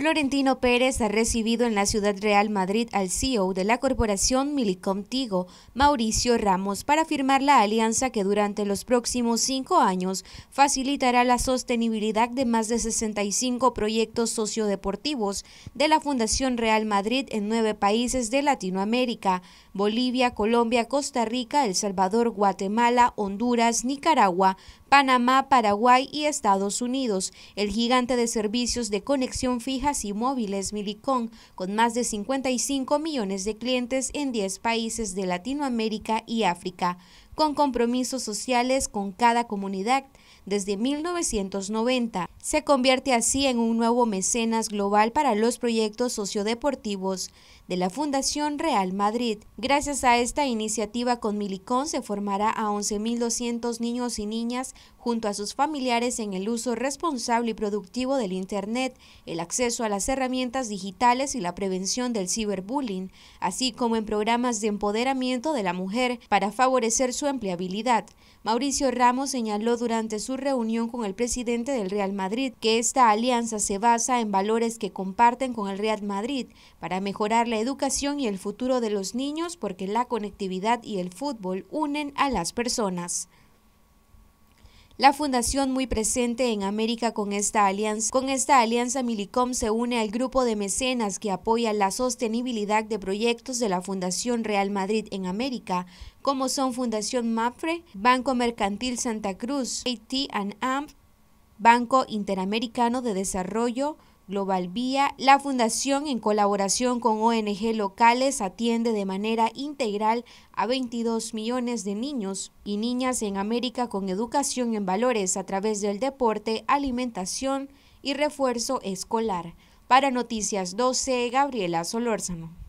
Florentino Pérez ha recibido en la Ciudad Real Madrid al CEO de la corporación Milicom Tigo, Mauricio Ramos, para firmar la alianza que durante los próximos cinco años facilitará la sostenibilidad de más de 65 proyectos sociodeportivos de la Fundación Real Madrid en nueve países de Latinoamérica, Bolivia, Colombia, Costa Rica, El Salvador, Guatemala, Honduras, Nicaragua, Panamá, Paraguay y Estados Unidos. El gigante de servicios de conexión fija y móviles Milicón, con más de 55 millones de clientes en 10 países de Latinoamérica y África con compromisos sociales con cada comunidad desde 1990. Se convierte así en un nuevo mecenas global para los proyectos sociodeportivos de la Fundación Real Madrid. Gracias a esta iniciativa con Milicón se formará a 11.200 niños y niñas junto a sus familiares en el uso responsable y productivo del Internet, el acceso a las herramientas digitales y la prevención del ciberbullying, así como en programas de empoderamiento de la mujer para favorecer su ampliabilidad. Mauricio Ramos señaló durante su reunión con el presidente del Real Madrid que esta alianza se basa en valores que comparten con el Real Madrid para mejorar la educación y el futuro de los niños porque la conectividad y el fútbol unen a las personas. La fundación muy presente en América con esta alianza, con esta alianza Milicom se une al grupo de mecenas que apoya la sostenibilidad de proyectos de la Fundación Real Madrid en América, como son Fundación MAPFRE, Banco Mercantil Santa Cruz, AT&AMP, Banco Interamericano de Desarrollo, Global Vía, la Fundación, en colaboración con ONG locales, atiende de manera integral a 22 millones de niños y niñas en América con educación en valores a través del deporte, alimentación y refuerzo escolar. Para Noticias 12, Gabriela Solórzano.